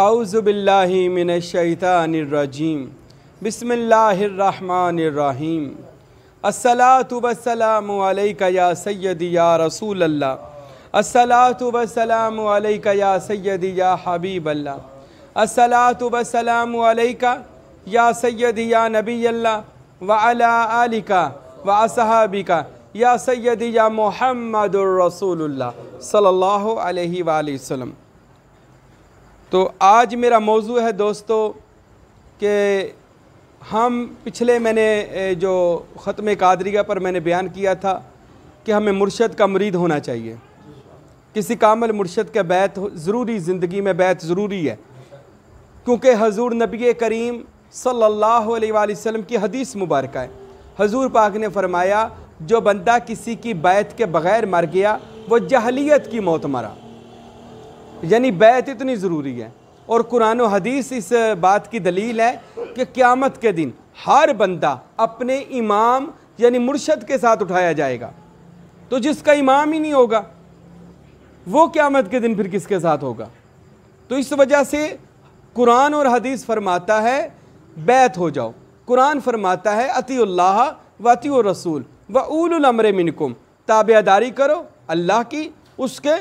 आउज़बिल्लिमिनशैतानरजीम बसमीम असलातुबसलाम या रसूल अल्लाह असलातुबसलाम या सैद या हबीब अल्लाह या सैद नबी अल्लाह वला आलिका व असहाबिका या सैदिया या मोहम्मद रसूलुल्लाह सल्लल्लाहु अलैहि तो आज मेरा मौजू है दोस्तों कि हम पिछले मैंने जो ख़त्म कादरिया पर मैंने बयान किया था कि हमें मुर्शद का मरीद होना चाहिए किसी कामल मुर्शद का बैत ज़रूरी ज़िंदगी में बैत ज़रूरी है क्योंकि हजूर नबी करीम सल्लल्लाहु अलैहि वसल्लम की हदीस मुबारक है हजूर पाक ने फरमाया जो बंदा किसी की बैत के बग़ैर मर गया वो जहलीत की मौत मरा यानी बैत इतनी ज़रूरी है और कुरान हदीस इस बात की दलील है कि क़्यामत के दिन हर बंदा अपने इमाम यानी मुर्शद के साथ उठाया जाएगा तो जिसका इमाम ही नहीं होगा वो क़्यामत के दिन फिर किसके साथ होगा तो इस वजह से कुरान और हदीस फरमाता है बैत हो जाओ कुरान फरमाता है अतील्ला वती रसूल व उलमर मिनकुम ताबेदारी करो अल्लाह की उसके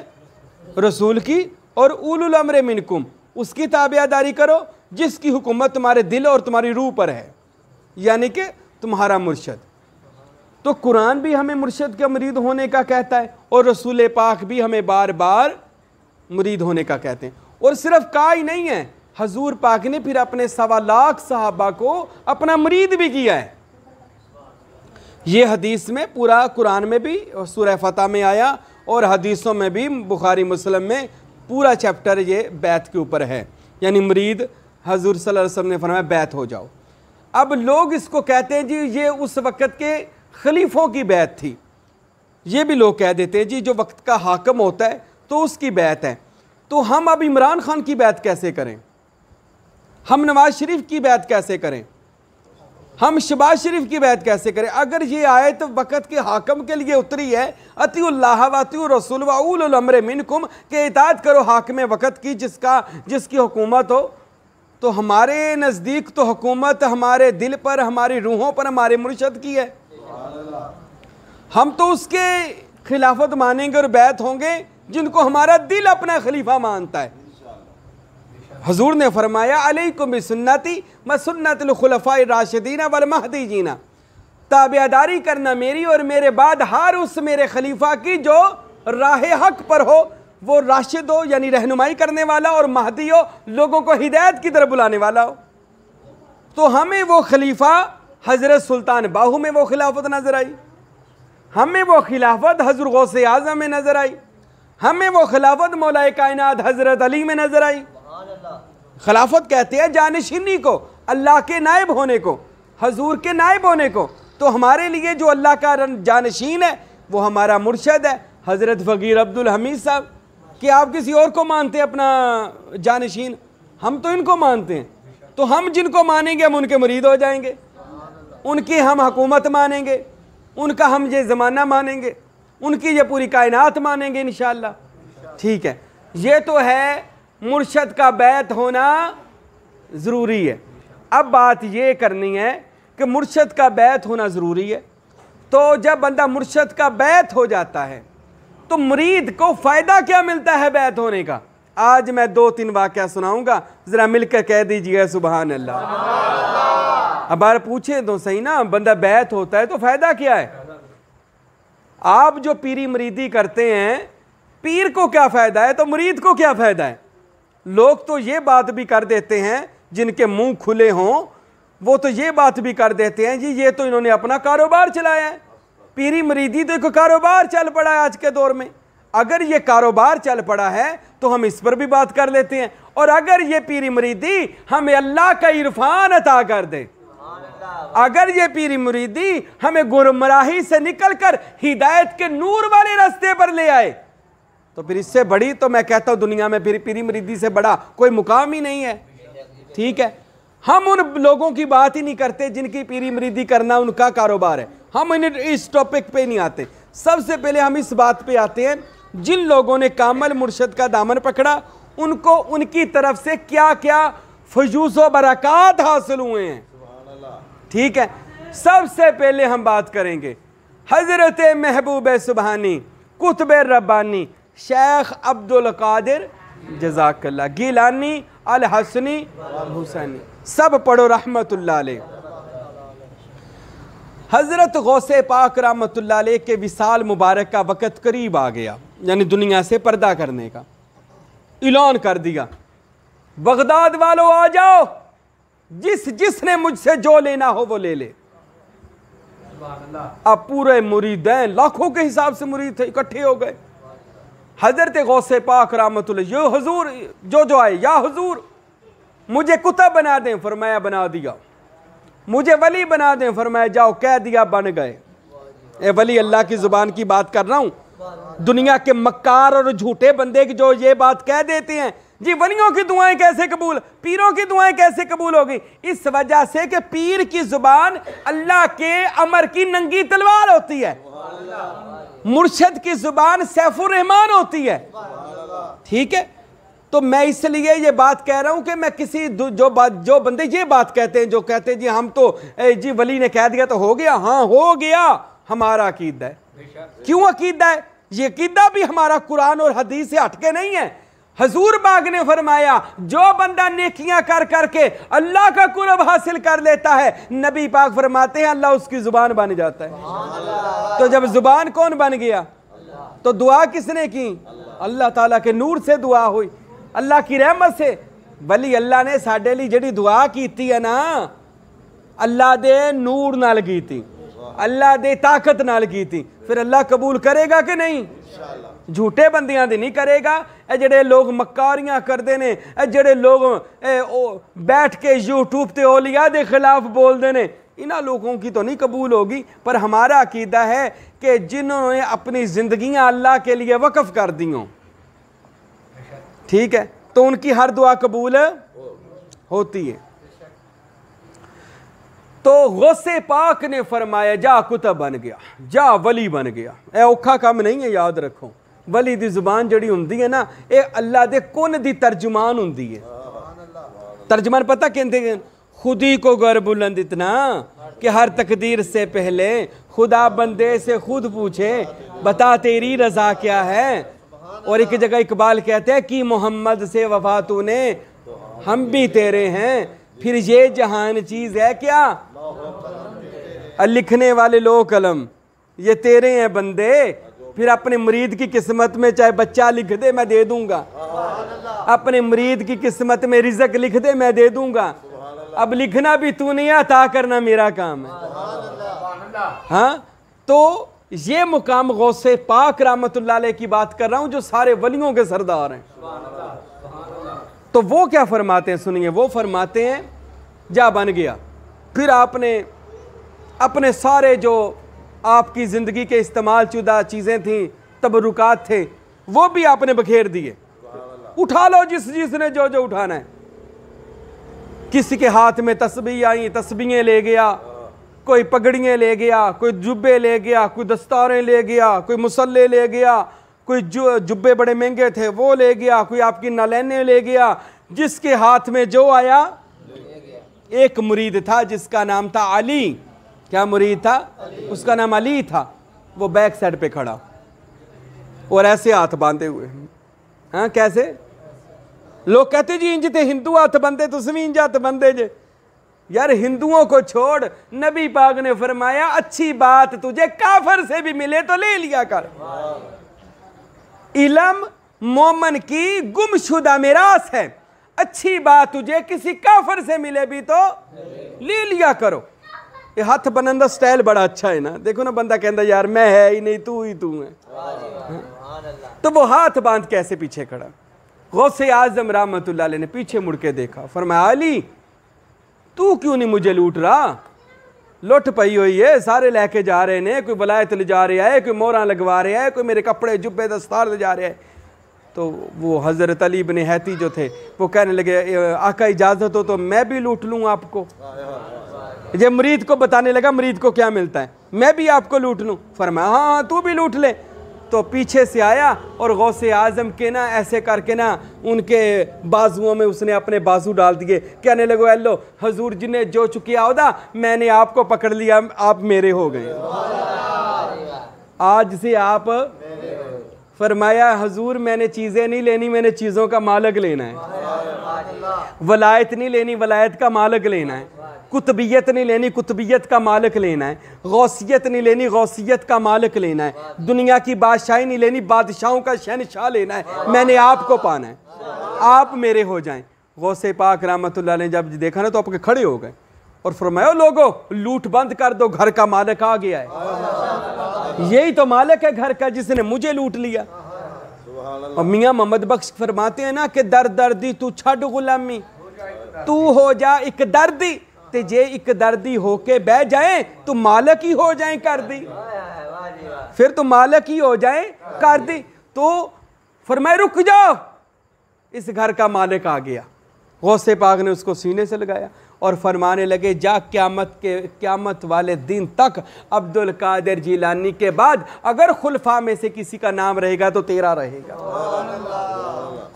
रसूल की और उलुल अमर मिनकुम उसकी ताबेदारी करो जिसकी हुकूमत तुम्हारे दिल और तुम्हारी रूह पर है यानी कि तुम्हारा मुर्शद तो कुरान भी हमें मुर्शद के मुरीद होने का कहता है और रसूल पाक भी हमें बार बार मुरीद होने का कहते हैं और सिर्फ का ही नहीं है हजूर पाक ने फिर अपने सवा लाख साहबा को अपना मुरीद भी किया है ये हदीस में पूरा कुरान में भी सूर्य फतह में आया और हदीसों में भी बुखारी मुसलम में पूरा चैप्टर ये बैत के ऊपर है यानी मरीद हजूर वसल्लम ने फरमाया बैत हो जाओ अब लोग इसको कहते हैं जी ये उस वक़्त के खलीफों की बैत थी ये भी लोग कह देते हैं जी जो वक्त का हाकम होता है तो उसकी बैत है तो हम अब इमरान खान की बैत कैसे करें हम नवाज शरीफ की बैत कैसे करें हम शबाज शरीफ की बैत कैसे करें अगर ये आयत तो वक़्त के हाकम के लिए उतरी है अतील्लाह वती रसूल वाउलमर मिनकुम के इताद करो हाकम वक़्त की जिसका जिसकी हुकूमत हो तो हमारे नज़दीक तो हुकूमत हमारे दिल पर हमारी रूहों पर हमारे मुर्शद की है हम तो उसके खिलाफत मानेंगे और बैत होंगे जिनको हमारा दिल अपना खलीफा मानता है हजूर ने फरमाया अलैकुम सुन्नति मैं सुन्नतलखलफ़ा राशिदीना महदी जीना ताबेदारी करना मेरी और मेरे बाद हार उस मेरे खलीफा की जो राह हक पर हो वो राशिद हो यानी रहनुमाई करने वाला और महदी हो लोगों को हिदायत की तरफ बुलाने वाला हो तो हमें वो खलीफा हज़रत सुल्तान बाहू में वो खिलाफत नज़र आई हमें वो खिलाफत हजर गौसे आज़म में नज़र आई हमें वो खिलाफत मौलाए कायनात हज़रत अली में नज़र आई खिलाफत कहते हैं जानशीनी को अल्लाह के नायब होने को हजूर के नायब होने को तो हमारे लिए जो अल्लाह का जानशीन है वो हमारा मुर्शद है हज़रत फ़कीर अब्दुल हमीद साहब कि आप किसी और को मानते हैं अपना जानशीन हम तो इनको मानते हैं तो हम जिनको मानेंगे हम उनके मुरीद हो जाएंगे उनकी हम हकूमत मानेंगे उनका हम ये ज़माना मानेंगे उनकी ये पूरी कायनात मानेंगे इन ठीक है ये तो है मुर्शद का बैत होना ज़रूरी है अब बात ये करनी है कि मुर्शद का बैत होना ज़रूरी है तो जब बंदा मुर्शद का बैत हो जाता है तो मुरीद को फ़ायदा क्या मिलता है बैत होने का आज मैं दो तीन वाक़ सुनाऊंगा ज़रा मिलकर कह दीजिए सुबह अल्लाह अब बार पूछे तो सही ना बंदा बैत होता है तो फ़ायदा क्या है आप जो पीरी मरीदी करते हैं पीर को क्या फ़ायदा है तो मुरीद को क्या फ़ायदा है लोग तो ये बात भी कर देते हैं जिनके मुंह खुले हों वो तो ये बात भी कर देते हैं जी ये तो इन्होंने अपना कारोबार चलाया है पीरी मरीदी तो एक कारोबार चल पड़ा है आज के दौर में अगर ये कारोबार चल पड़ा है तो हम इस पर भी बात कर लेते हैं और अगर ये पीरी मरीदी हमें अल्लाह का इरफान अता कर दे अगर ये पीरी मुरीदी हमें गुरमराही से निकलकर हिदायत के नूर वाले रास्ते पर ले आए तो फिर इससे बड़ी तो मैं कहता हूँ दुनिया में फिर पीरी मरीदी से बड़ा कोई मुकाम ही नहीं है ठीक है हम उन लोगों की बात ही नहीं करते जिनकी पीरी मरीदी करना उनका कारोबार है हम इन इस टॉपिक पे नहीं आते सबसे पहले हम इस बात पे आते हैं जिन लोगों ने कामल मुर्शद का दामन पकड़ा उनको उनकी तरफ से क्या क्या फजूस व बरक़ात हासिल हुए हैं ठीक है सबसे पहले हम बात करेंगे हज़रत महबूब सुबहानी कुतब रब्बानी शेख अब्दुल कादिर जजाकल्ला गिलानी अल हसनी हुसैनी सब पढ़ो रहमत हज़रत गौसे पाक रहमत के विशाल मुबारक का वक़्त करीब आ गया यानी दुनिया से पर्दा करने का ऐलान कर दिया बगदाद वालों आ जाओ जिस जिसने मुझसे जो लेना हो वो ले ले अब पूरे मुरीद लाखों के हिसाब से मुरीद थे इकट्ठे हो गए हज़रत गौसे पाक रामत यो हजूर जो जो आए या हजूर मुझे कुत्ता बना दें फरमाया बना दिया मुझे वली बना दें फरमाया जाओ कह दिया बन गए ए वली अल्लाह की ज़ुबान की बात कर रहा हूँ दुनिया के मक्कार और झूठे बंदे की जो ये बात कह देते हैं जी वलियों की दुआएं कैसे कबूल पीरों की दुआएं कैसे कबूल हो गई इस वजह से कि पीर की जुबान अल्लाह के अमर की नंगी तलवार होती है मुर्शद की जुबान सैफुर रहमान होती है ठीक है तो मैं इसलिए ये बात कह रहा हूँ कि मैं किसी जो बात जो बंदे ये बात कहते हैं जो कहते हैं जी हम तो जी वली ने कह दिया तो हो गया हाँ हो गया हमारा अकीदा है क्यों अकीदा है ये अकीदा भी हमारा कुरान और हदीस से हटके नहीं है हजूर बाग ने फरमाया जो बंदा नेकियां कर करके अल्लाह का कुरब हासिल कर लेता है नबी पाक फरमाते हैं अल्लाह उसकी जुबान बन जाता है तो जब जुबान कौन बन गया तो दुआ किसने की अल्लाह ताला के नूर से दुआ हुई अल्लाह की रहमत से भली अल्लाह ने साडे लिए जी दुआ की है ना अल्लाह दे नूर नाल की थी अल्लाह दे ताकत नाल की थी फिर अल्लाह कबूल करेगा कि नहीं झूठे ਬੰਦਿਆਂ ਦੀ ਨਹੀਂ ਕਰੇਗਾ ਇਹ ਜਿਹੜੇ ਲੋਕ ਮੱਕਾਰੀਆਂ ਕਰਦੇ ਨੇ ਇਹ ਜਿਹੜੇ ਲੋਕ ਉਹ ਬੈਠ ਕੇ के खिलाफ बोलते ਦੇ ਖਿਲਾਫ लोगों की तो नहीं कबूल होगी पर हमारा अकीदा है कि जिन्होंने अपनी जिंदगी अल्लाह के लिए वक़फ़ कर दी हों ठीक है तो उनकी हर दुआ कबूल होती है तो गौसे पाक ने फरमाया जा कुतब बन गया जा वली बन गया ए काम नहीं है याद रखो ਵਲੀ ਦੀ ਜ਼ੁਬਾਨ ਜਿਹੜੀ ਹੁੰਦੀ ਹੈ ਨਾ ਇਹ ਅੱਲਾ ਦੇ ਕੁਨ ਦੀ ਤਰਜਮਾਨ ਹੁੰਦੀ ਹੈ ਤਰਜਮਾਨ ਪਤਾ ਕਹਿੰਦੇ खुद ही को गर बुलंद इतना कि हर तकदीर से पहले खुदा बंदे से खुद पूछे बता तेरी रजा क्या है और एक जगह इकबाल कहते हैं कि मोहम्मद से वफा तूने हम भी तेरे हैं फिर ये जहान चीज़ है क्या लिखने वाले लो कलम ये तेरे हैं बंदे फिर अपने मरीद की किस्मत में चाहे बच्चा लिख दे मैं दे दूंगा अपने मरीद की किस्मत में रिजक लिख दे मैं दे दूंगा अब लिखना भी तू नहीं अता करना मेरा काम है हाँ तो ये मुकाम गौसे पाक रामत की बात कर रहा हूँ जो सारे वलियों के सरदार हैं तो वो क्या फरमाते हैं सुनिए वो फरमाते हैं जा बन गया फिर आपने अपने सारे जो आपकी ज़िंदगी के इस्तेमाल शुदा चीज़ें थीं तबरुकात थे वो भी आपने बखेर दिए उठा लो जिस जिसने जो जो उठाना है किसी के हाथ में तस्बी आई तस्बीएँ ले गया कोई पगड़ियाँ ले गया कोई जुब्बे ले गया कोई दस्तारें ले गया कोई मुसल्ले ले गया कोई जो जुब्बे बड़े महंगे थे वो ले गया कोई आपकी नालैने ले गया जिसके हाथ में जो आया एक मुरीद था जिसका नाम था अली क्या मुरीद था उसका नाम अली था वो बैक साइड पे खड़ा और ऐसे हाथ बांधे हुए हाँ कैसे लोग कहते जी इंज थे हिंदू हाथ बांधे तो भी इंज हाथ बांधे जे यार हिंदुओं को छोड़ नबी पाक ने फरमाया अच्छी बात तुझे काफर से भी मिले तो ले लिया कर इलम मोमन की गुमशुदा मिरास है अच्छी बात तुझे किसी काफर से मिले भी तो ले लिया करो ये हाथ ਬੰਨਣ का स्टाइल बड़ा अच्छा है ना देखो ना बंदा कहता यार मैं है ही नहीं तू ही तू है तो वो हाथ बांध के ऐसे पीछे खड़ा गौसे आजम रहमत ने पीछे मुड़ के देखा फरमाया अली तू क्यों नहीं मुझे लूट रहा लुट पई हुई है सारे लेके जा रहे ने कोई बलायत ले जा रहा है कोई मोरा लगवा रहा है कोई मेरे कपड़े जुब्बे दस्तार ले जा रहे है तो वो हज़रत अली बने हैती जो थे वो कहने लगे आका इजाज़त हो तो मैं भी लूट लूँ आपको जब मरीद को बताने लगा मरीद को क्या मिलता है मैं भी आपको लूट लूँ फरमाया हाँ हाँ तू भी लूट ले तो पीछे से आया और गौ से आज़म के ना ऐसे करके ना उनके बाजुओं में उसने अपने बाजू डाल दिए कहने लगो एलो हजूर जी ने जो चुकिया उदा मैंने आपको पकड़ लिया आप मेरे हो गए आज से आप फरमाया हजूर मैंने चीज़ें नहीं लेनी मैंने चीज़ों का मालक लेना है वलायत नहीं लेनी वलायत का मालक लेना है कुतबियत नहीं लेनी कुतबियत का मालक लेना है गौसियत नहीं लेनी गौसियत का मालक लेना है दुनिया की बादशाही नहीं लेनी बादशाहों का शहनशाह लेना है मैंने आपको पाना है आप मेरे हो जाएं गौसे पाक रामत ने जब देखा ना तो आपके खड़े हो गए और फरमायो लोगो लूट बंद कर दो घर का मालक आ गया है यही तो मालक है घर का जिसने मुझे लूट लिया और मियाँ मोहम्मद बख्श फरमाते हैं ना कि दर दर्दी तू छड़ गुलामी तू हो जा एक दर्दी ते जे एक दर्दी होके बह जाए तू मालक ही हो जाए कर दी फिर तू मालक ही हो जाए कर दी तो फरमाए रुक जाओ इस घर का मालिक आ गया गौसे पाक ने उसको सीने से लगाया और फरमाने लगे जा क्यामत के क्यामत वाले दिन तक अब्दुल कादिर जिलानी के बाद अगर खुलफा में से किसी का नाम रहेगा तो तेरा रहेगा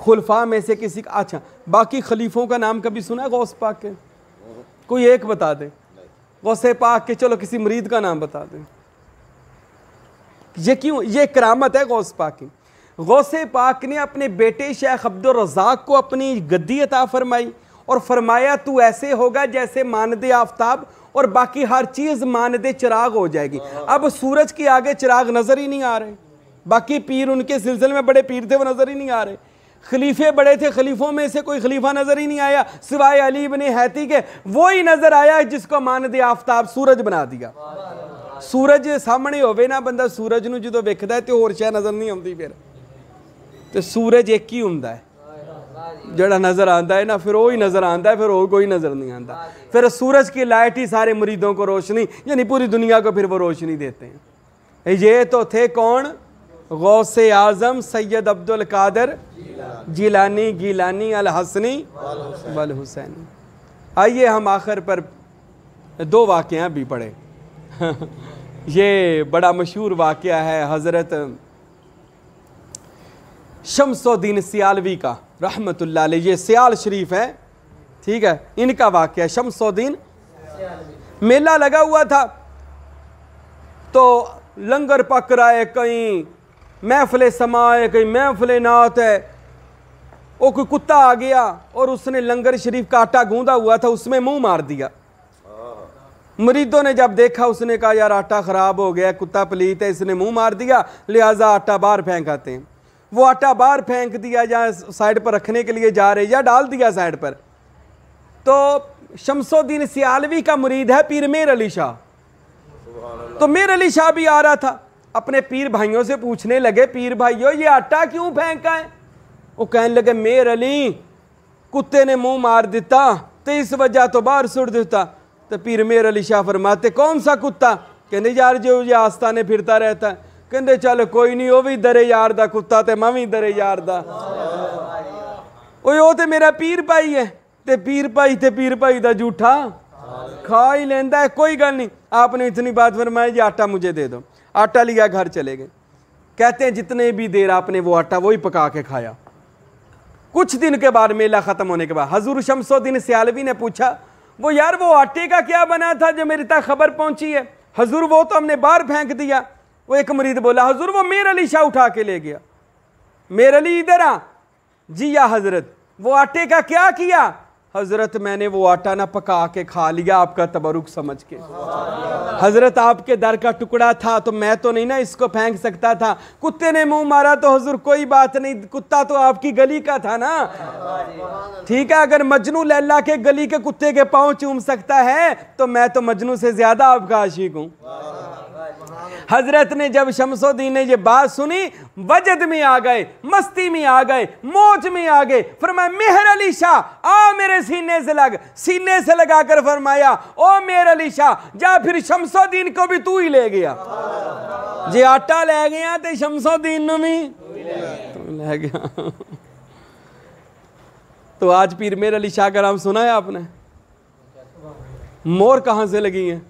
खुलफा में से किसी का अच्छा बाकी खलीफों का नाम कभी सुना है गौस पाक के कोई एक बता दे गौसे पाक के चलो किसी मरीद का नाम बता दें ये क्यों ये करामत है गौस पाक की गौसे पाक ने अपने बेटे शेख अब्दुल रज़ाक को अपनी गद्दी अता फरमाई और फरमाया तू ऐसे होगा जैसे मानदे आफ्ताब और बाकी हर चीज़ मानदे चिराग हो जाएगी अब सूरज के आगे चिराग नज़र ही नहीं आ रहे बाकी पीर उनके सिलसिले में बड़े पीर थे वो नज़र ही नहीं आ रहे खलीफे बड़े थे खलीफों में से कोई खलीफा नज़र ही नहीं आया सिवाय अली इबन हैती के वो ही नज़र आया जिसको मानदे आफ्ताब सूरज बना दिया ਸੂਰਜ ਸਾਹਮਣੇ ਹੋਵੇ ਨਾ ਬੰਦਾ ਸੂਰਜ ਨੂੰ ਜਦੋਂ ਵੇਖਦਾ ਤੇ ਹੋਰ ਸ਼ੈ नज़र नहीं आती फिर तो सूरज एक ही ਹੁੰਦਾ ਹੈ जड़ा नज़र आता है ना फिर वही नज़र आता है फिर और कोई नज़र नहीं आता फिर सूरज की लाइट ही सारे मुरीदों को रोशनी यानी पूरी दुनिया को फिर वो रोशनी देते हैं ये तो थे कौन गौसे आज़म सैयद अब्दुल कादर जिलानी गिलानी अल हसनी वल हुसैनी आइए हम आखिर पर दो वाक़ भी पढ़े ये बड़ा मशहूर वाक़ है हज़रत शमसुद्दीन सियालवी का रहमत ये सियाल शरीफ है ठीक है इनका वाक्य है शमसुद्दीन मेला लगा हुआ था तो लंगर पक रहा है कहीं महफिल समा है कहीं महफिल नात है वो कोई कुत्ता आ गया और उसने लंगर शरीफ का आटा गूंदा हुआ था उसमें मुंह मार दिया मरीदों ने जब देखा उसने कहा यार आटा ख़राब हो गया कुत्ता पलीत है इसने मुंह मार दिया लिहाजा आटा बाहर फेंकाते हैं वो आटा बाहर फेंक दिया या साइड पर रखने के लिए जा रहे या डाल दिया साइड पर तो शमसुद्दीन सियालवी का मुरीद है पीर मेर अली शाह तो मेर अली शाह भी आ रहा था अपने पीर भाइयों से पूछने लगे पीर भाइयों ये आटा क्यों फेंका है वो कहने लगे मेर अली कुत्ते ने मुंह मार दिता तो इस वजह तो बाहर सुट देता तो पीर मेर अली शाह फरमाते कौन सा कुत्ता कहने यार जो ये आस्था ने फिरता रहता है ਕਹਿੰਦੇ ਚੱਲ ਕੋਈ ਨਹੀਂ ਉਹ ਵੀ ਦਰੇ ਯਾਰ ਦਾ ਕੁੱਤਾ ਤੇ ਮੈਂ ਵੀ ਦਰੇ ਯਾਰ ਦਾ ਓਏ ਉਹ ਤੇ ਮੇਰਾ ਪੀਰ ਭਾਈ ਹੈ ਤੇ ਪੀਰ ਭਾਈ ਤੇ ਪੀਰ खा ही लेता है कोई गल नहीं आपने इतनी बात फरमाई ये आटा मुझे दे दो आटा लिया घर चले गए कहते हैं जितने भी देर आपने वो आटा वही पका के खाया कुछ दिन के बाद मेला ख़त्म होने के बाद हजूर शमसुद्दीन सियालवी ने पूछा वो यार वो आटे का क्या बना था जो मेरी तक खबर पहुंची है हजूर वो तो हमने बाहर फेंक दिया वो एक मरीद बोला हजूर वो मेर अली शाह उठा के ले गया मेर अली इधर आ जी या हजरत वो आटे का क्या किया हजरत मैंने वो आटा ना पका के खा लिया आपका तबरुक समझ के हजरत आपके दर का टुकड़ा था तो मैं तो नहीं ना इसको फेंक सकता था कुत्ते ने मुंह मारा तो हजूर कोई बात नहीं कुत्ता तो आपकी गली का था ना ठीक है अगर मजनू लैला के गली के कुत्ते के पाँव चूम सकता है तो मैं तो मजनू से ज्यादा आपका आशिक हूँ हजरत ने जब शमसुद्दीन ने ये बात सुनी वजद में आ गए मस्ती में आ गए मोच में आ गए फरमाया मेहर अली शाह आ मेरे सीने से लग सीने से लगाकर फरमाया ओ मेहर अली शाह जा फिर शमसुद्दीन को भी तू ही ले गया जे आटा ले गया तो शमसुद्दीन भी तू ले गया तो आज पीर मेहर अली शाह का नाम सुना है आपने मोर कहाँ से लगी है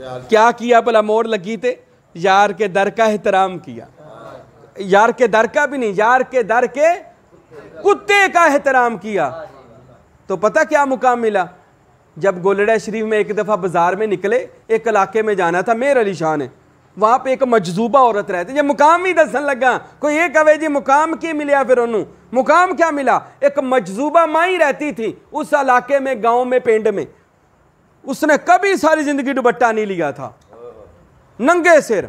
क्या किया भला मोर लगी थे यार के दर का एहतराम किया यार के दर का भी नहीं यार के दर के कुत्ते का एहतराम किया तो पता क्या मुकाम मिला जब गोलड़ा शरीफ में एक दफ़ा बाज़ार में निकले एक इलाके में जाना था मेर अली शाह ने वहाँ पे एक मजजूबा औरत रहती जब मुकाम ही दसन लगा कोई ये कहे जी मुकाम की मिला फिर उन्होंने मुकाम क्या मिला एक मजजूबा माई रहती थी उस इलाके में गाँव में पेंड में उसने कभी सारी ज़िंदगी दुबट्टा नहीं लिया था नंगे सिर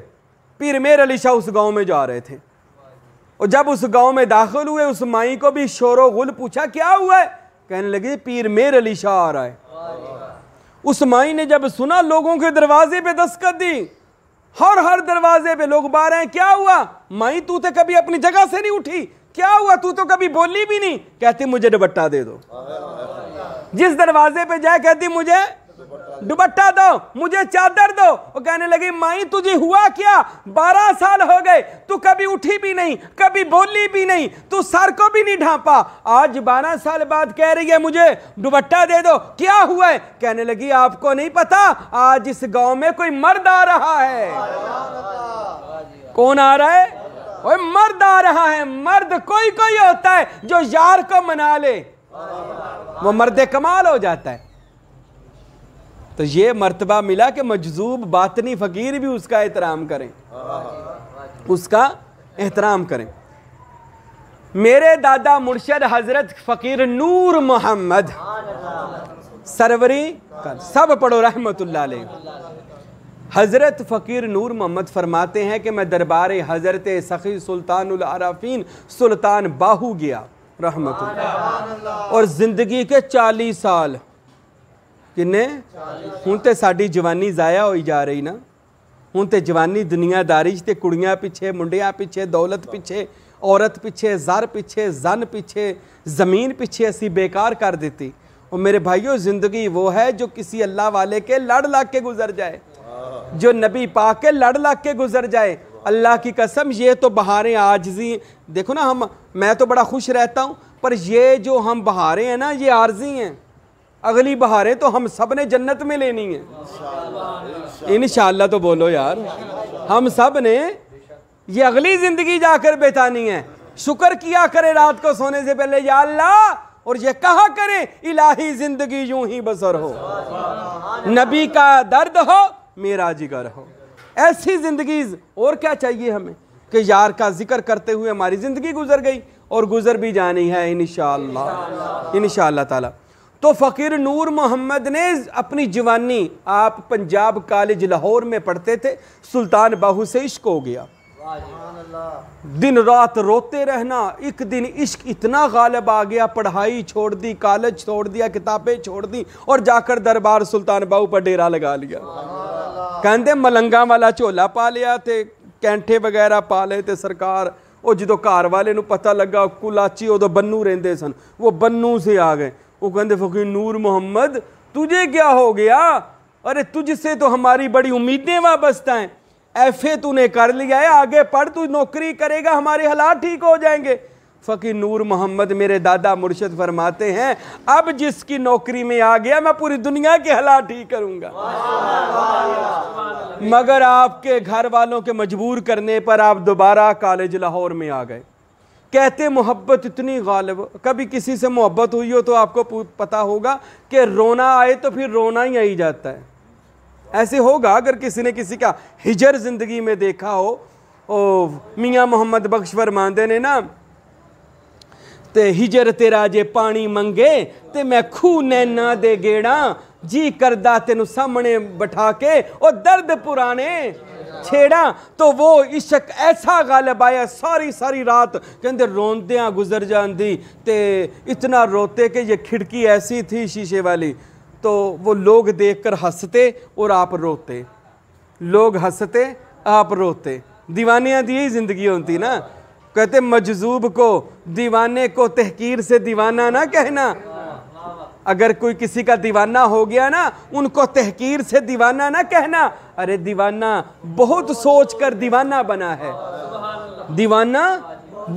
पीर मेर अली शाह उस गांव में जा रहे थे और जब उस गांव में दाखिल हुए उस माई को भी शोर गुल पूछा क्या हुआ है कहने लगे पीर मेर अली शाह आ रहा है उस माई ने जब सुना लोगों के दरवाजे पे दस्तखत दी हर हर दरवाजे पे लोग बार हैं क्या हुआ माई तू तो कभी अपनी जगह से नहीं उठी क्या हुआ तू तो कभी बोली भी नहीं कहती मुझे दुबट्टा दे दो जिस दरवाजे पे जाए कहती मुझे दुबट्टा दो मुझे चादर दो वो कहने लगी माई तुझे हुआ क्या बारह साल हो गए तू कभी उठी भी नहीं कभी बोली भी नहीं तू सर को भी नहीं ढांपा आज बारह साल बाद कह रही है मुझे दुबट्टा दे दो क्या हुआ है कहने लगी आपको नहीं पता आज इस गांव में कोई मर्द आ रहा है कौन आ रहा है वो मर्द आ रहा है मर्द कोई कोई होता है जो यार को मना ले वो मर्द कमाल हो जाता है तो ये मरतबा मिला कि मजजूब बातनी फ़कीर भी उसका एहतराम करें उसका एहतराम करें मेरे दादा मुर्शद हज़रत फ़कीर नूर मोहम्मद सरवरी कर सब पढ़ो रहमत हज़रत फ़कीर नूर मोहम्मद फरमाते हैं कि मैं दरबार हज़रत सखी सुल्तान आराफीन सुल्तान बाहू गया रहमत और ज़िंदगी के चालीस साल ਕਿੰਨੇ हूँ तो सा जवानी ज़ाया हो ਜਾ ਰਹੀ ਨਾ ਹੁਣ ਤੇ ਜਵਾਨੀ ਦੁਨੀਆਦਾਰੀ 'ਚ कुड़िया पिछे मुंडिया ਮੁੰਡਿਆਂ दौलत ਦੌਲਤ औरत ਔਰਤ जर ਜ਼ਰ जन ਜ਼ਨ ज़मीन ਜ਼ਮੀਨ असी बेकार कर ਕਰ और मेरे भाइयों ज़िंदगी वो है जो किसी अल्लाह वाले के लड़ लाग के गुजर जाए जो नबी पा के लड़ लग के गुजर जाए अल्लाह की कसम ये तो बहारें आजजी देखो ना हम मैं तो बड़ा खुश रहता हूँ पर ये जो हम बहारें हैं ना ये आर्जी हैं अगली बहारें तो हम सब ने जन्नत में लेनी है इन तो बोलो यार हम सब ने ये अगली ज़िंदगी जाकर बेतानी है शुक्र किया करें रात को सोने से पहले या अल्लाह और ये कहा करें इलाही ज़िंदगी यूं ही बसर हो नबी का दर्द हो मेरा जिगर हो ऐसी ज़िंदगी और क्या चाहिए हमें कि यार का जिक्र करते हुए हमारी ज़िंदगी गुजर गई और गुजर भी जानी है इन शाह इन शाह तो फ़कीर नूर मोहम्मद ने अपनी जवानी आप पंजाब कॉलेज लाहौर में पढ़ते थे सुल्तान बाहू से इश्क हो गया दिन रात रोते रहना एक दिन इश्क इतना गालब आ गया पढ़ाई छोड़ दी कॉलेज छोड़ दिया किताबें छोड़ दी और जाकर दरबार सुल्तान बाहू पर डेरा लगा लिया कहते मलंगा वाला ਝੋਲਾ ਪਾ ਲਿਆ ਤੇ ਕੈਂਠੇ ਵਗੈਰਾ ਪਾ ਲਏ ਤੇ ਸਰਕਾਰ ਉਹ ਜਦੋਂ ਘਰ ਵਾਲੇ ਨੂੰ ਪਤਾ ਲੱਗਾ ਕੁਲਾਚੀ ਉਦੋਂ ਬੰਨੂ ਰਹਿੰਦੇ ਸਨ ਉਹ ਬੰਨੂ ਸੇ ਆ ਗਏ वो कहते फ़कीर नूर मोहम्मद तुझे क्या हो गया अरे तुझसे तो हमारी बड़ी उम्मीदें वाबस्ता हैं एफ ए तूने कर लिया है आगे पढ़ तू नौकरी करेगा हमारे हालात ठीक हो जाएंगे फ़कीर नूर मोहम्मद मेरे दादा मुर्शद फरमाते हैं अब जिसकी नौकरी में आ गया मैं पूरी दुनिया के हालात ठीक करूंगा मगर आपके घर वालों के मजबूर करने पर आप दोबारा कॉलेज लाहौर में आ गए कहते मोहब्बत इतनी गालिब कभी किसी से मोहब्बत हुई हो तो आपको पता होगा कि रोना आए तो फिर रोना ही आई जाता है ऐसे होगा अगर किसी ने किसी का हिजर ज़िंदगी में देखा हो ओ मियाँ मोहम्मद बख्श फरमांदे ने ना ते हिजर तेरा जे पानी ਮੰਗੇ ते मैं ਖੂ नैना दे गेड़ा जी करदा ਤੈਨੂੰ सामने ਬਿਠਾ के ओ दर्द पुराने छेड़ा तो वो इश्क ऐसा गलब आया सारी सारी रात कहते रोंद्या गुजर जाती तो इतना रोते कि ये खिड़की ऐसी थी शीशे वाली तो वो लोग देख कर हंसते और आप रोते लोग हंसते आप रोते दीवानियाँ दी ही जिंदगी होती ना कहते मजजूब को दीवाने को तहकीर से दीवाना ना कहना अगर कोई किसी का दीवाना हो गया ना उनको तहकीर से दीवाना ना कहना अरे दीवाना बहुत सोच कर दीवाना बना है दीवाना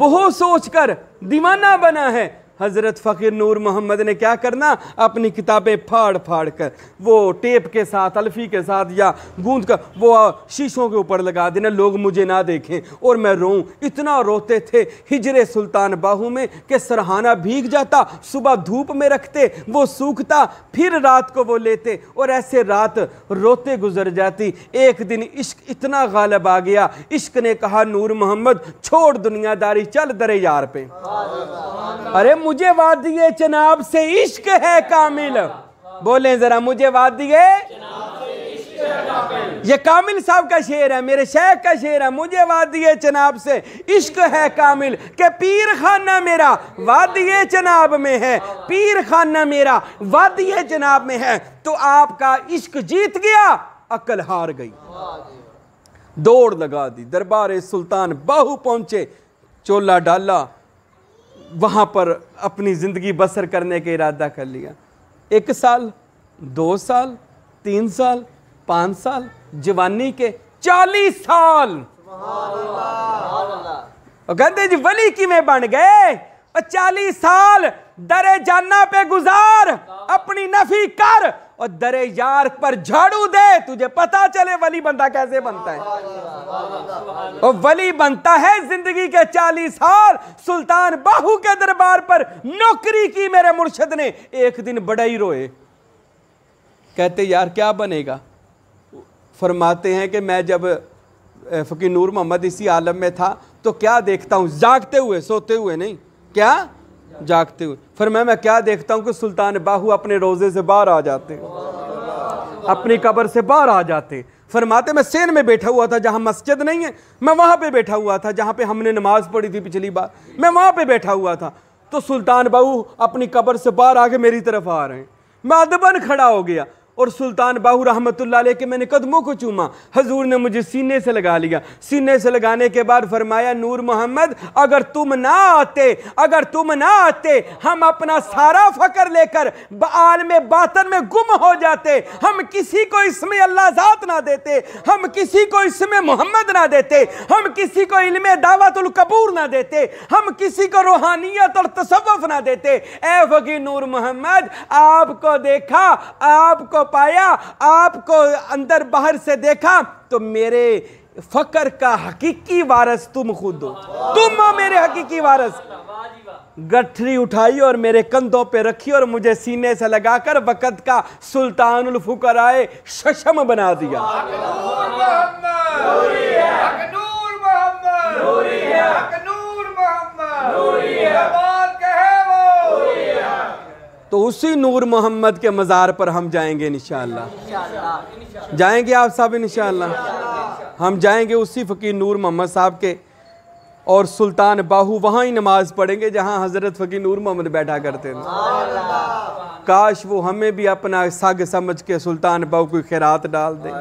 बहुत सोच कर दीवाना बना है हज़रत फ़कीर नूर मोहम्मद ने क्या करना अपनी किताबें फाड़ फाड़ कर वो टेप के साथ अल्फ़ी के साथ या गूंद कर वो शीशों के ऊपर लगा देना लोग मुझे ना देखें और मैं रोऊं इतना रोते थे हिजरे सुल्तान बाहू में कि सरहाना भीग जाता सुबह धूप में रखते वो सूखता फिर रात को वो लेते और ऐसे रात रोते गुजर जाती एक दिन इश्क इतना गालब आ गया इश्क ने कहा नूर मोहम्मद छोड़ दुनियादारी चल दरे यार पे अरे मुझे है चनाब से इश्क है कामिल बोले जरा मुझे है ये कामिल साहब का शेर है मेरे शेख का शेर है मुझे है चनाब से इश्क है कामिल के पीर खाना मेरा है चनाब में है पीर खाना मेरा है चनाब में है तो आपका इश्क जीत गया अकल हार गई दौड़ लगा दी दरबार सुल्तान बाहू पहुंचे चोला डाला वहाँ पर अपनी ज़िंदगी बसर करने का इरादा कर लिया एक साल दो साल तीन साल पाँच साल जवानी के चालीस साल और कहते जी वली कि में बन गए और चालीस साल दरे जाना पे गुजार अपनी नफी कर और दरे यार पर झाड़ू दे तुझे पता चले वली बंदा कैसे बनता है और वली बनता है जिंदगी के चालीस साल सुल्तान बाहू के दरबार पर नौकरी की मेरे मुर्शद ने एक दिन बड़ा ही रोए कहते यार क्या बनेगा फरमाते हैं कि मैं जब फ़कीर नूर मोहम्मद इसी आलम में था तो क्या देखता हूँ जागते हुए सोते हुए नहीं क्या जागते हुए फिर मैं मैं क्या देखता हूँ कि सुल्तान बाहू अपने रोज़े से बाहर आ जाते हैं अपनी कब्र से बाहर आ जाते हैं फरमाते मैं सेन में बैठा हुआ था जहाँ मस्जिद नहीं है मैं वहाँ पे बैठा हुआ था जहाँ पे हमने नमाज पढ़ी थी पिछली बार मैं वहाँ पे बैठा हुआ था तो सुल्तान बाहू अपनी कब्र से बाहर आके मेरी तरफ आ रहे हैं मैं अदबन खड़ा हो गया और सुल्तान बाहू रहमत के मैंने कदमों को चूमा हजूर ने मुझे सीने से लगा लिया सीने से लगाने के बाद फरमाया नूर मोहम्मद अगर तुम ना आते अगर तुम ना आते हम अपना सारा फकर लेकर बाल में बातन में गुम हो जाते हम किसी को इसमें अल्लाह जात ना देते हम किसी को इसमें मोहम्मद ना देते हम किसी को इल्म दावतुल कपूर ना देते हम किसी को रूहानियत और तसवफ ना देते ए फकीर नूर मोहम्मद आपको देखा आपको पाया आपको अंदर बाहर से देखा तो मेरे फकर का हकीकी वारस तुम खुद हो तुम हो मेरे हकीकी वारस गठरी उठाई और मेरे कंधों पे रखी और मुझे सीने से लगाकर वक़्त का सुल्तानुल आए शशम बना दिया तो उसी नूर मोहम्मद के मज़ार पर हम जाएंगे इन जाएंगे आप साहब इन हम जाएंगे उसी फ़कीर नूर मोहम्मद साहब के और सुल्तान बाहू वहाँ ही नमाज़ पढ़ेंगे जहाँ हज़रत फ़कीर नूर मोहम्मद बैठा करते थे काश वो हमें भी अपना सग समझ के सुल्तान बाहू की खैरात डाल दें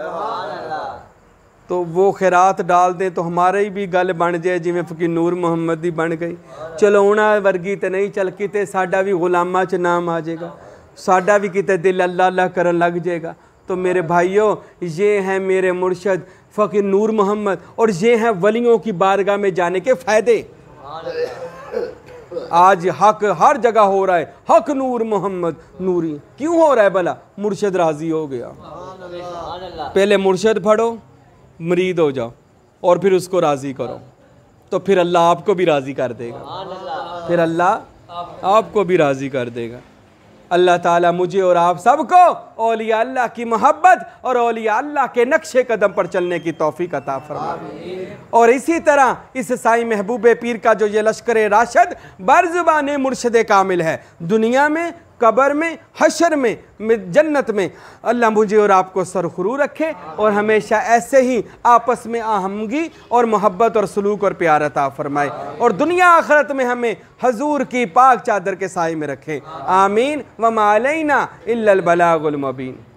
तो वो खैरात डाल दें तो हमारे ही भी गल बन जाए जिमें फकीर नूर मुहम्मद की बन गई उन्हें वर्गी तो नहीं चल कि साडा भी गुलामा च नाम आ जाएगा साडा भी किते दिल अल्लाह अल्लाह कर लग जाएगा तो मेरे भाइयों ये हैं मेरे मुर्शद फ़कीर नूर मोहम्मद और ये हैं वलियों की बारगाह में जाने के फ़ायदे आज हक हर जगह हो रहा है हक नूर मोहम्मद नूरी क्यों हो रहा है भला मुर्शद राज़ी हो गया पहले मुर्शद पढ़ो मुरीद हो जाओ और फिर उसको राज़ी करो तो फिर अल्लाह आपको भी राज़ी कर देगा फिर अल्लाह आपको भी राज़ी कर देगा अल्लाह ताला मुझे और आप सबको ओलिया अल्लाह की मोहब्बत और ओलिया अल्लाह के नक्शे कदम पर चलने की तोफ़ी अता फरमाए और इसी तरह इस साई महबूब पीर का जो ये लश्कर राशद बरजबान मुर्शद कामिल है दुनिया में कबर में हशर में जन्नत में अल्लाह मुझे और आपको सरखरू रखे और हमेशा ऐसे ही आपस में आहमगी और मोहब्बत और सलूक और प्यार अता फरमाए और दुनिया आखरत में हमें हजूर की पाक चादर के साय में रखे आमीन व मालना इल्लबलागुलमबीन